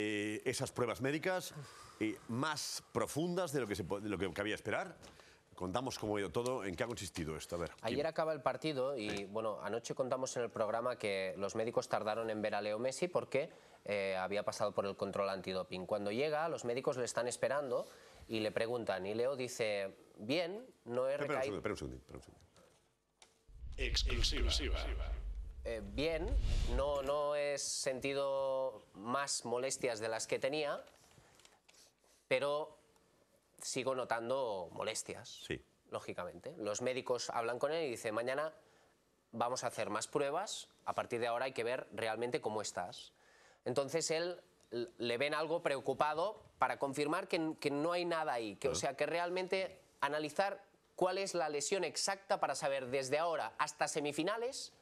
Eh, esas pruebas médicas eh, más profundas de lo, que se, lo que cabía esperar. Contamos cómo ha ido todo, en qué ha consistido esto. Ayer acaba el partido y bueno, anoche contamos en el programa que los médicos tardaron en ver a Leo Messi porque eh, había pasado por el control antidoping. Cuando llega, los médicos le están esperando y le preguntan y Leo dice, bien, no he recaído... Exclusiva. Exclusiva. Eh, bien, no, he sentido más molestias de las que tenía, pero sigo notando molestias, lógicamente. Los médicos hablan con él y dicen, mañana vamos a hacer más pruebas, a partir de ahora hay que ver realmente cómo estás. Entonces él le ven algo preocupado para confirmar que, no hay nada ahí, que, o ah. sea, que realmente analizar cuál es la lesión exacta para saber desde ahora hasta semifinales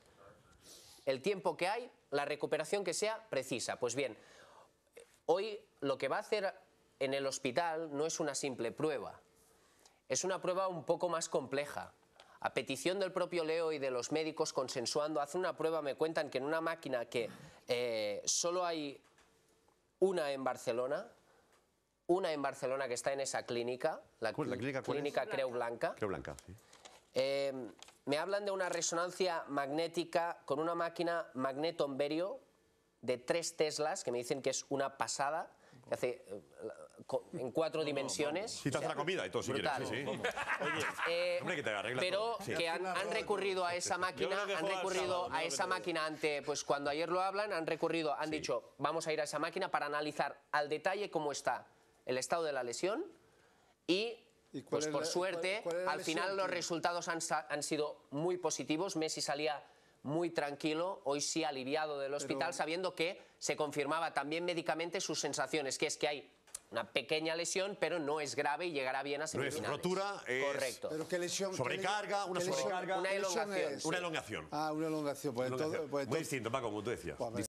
el tiempo que hay, la recuperación que sea precisa. Pues bien, hoy lo que va a hacer en el hospital no es una simple prueba, es una prueba un poco más compleja. A petición del propio Leo y de los médicos consensuando, hace una prueba, me cuentan que en una máquina que eh, solo hay una en Barcelona, una en Barcelona que está en esa clínica, la, clínica, Creu Blanca. Creu Blanca, sí. Eh, me hablan de una resonancia magnética con una máquina magnetomberio de tres teslas, que me dicen que es una pasada, que hace eh, en cuatro dimensiones. Si te hace la comida y todo, si quieres. Eh, hombre, que te Pero que han, recurrido a esa máquina, han recurrido a esa máquina ante, pues cuando ayer lo hablan, han recurrido, han dicho, vamos a ir a esa máquina para analizar al detalle cómo está el estado de la lesión y pues por suerte, al final los resultados han, sido muy positivos. Messi salía muy tranquilo, hoy sí aliviado del hospital, sabiendo que se confirmaba también médicamente sus sensaciones, que es que hay una pequeña lesión, pero no es grave y llegará bien a semifinales. es rotura, es... Correcto. ¿Pero qué lesión? Sobrecarga, una sobrecarga. Una elongación. Una elongación. Ah, una elongación. Pues, pues muy distinto, Paco, como tú decías. Pues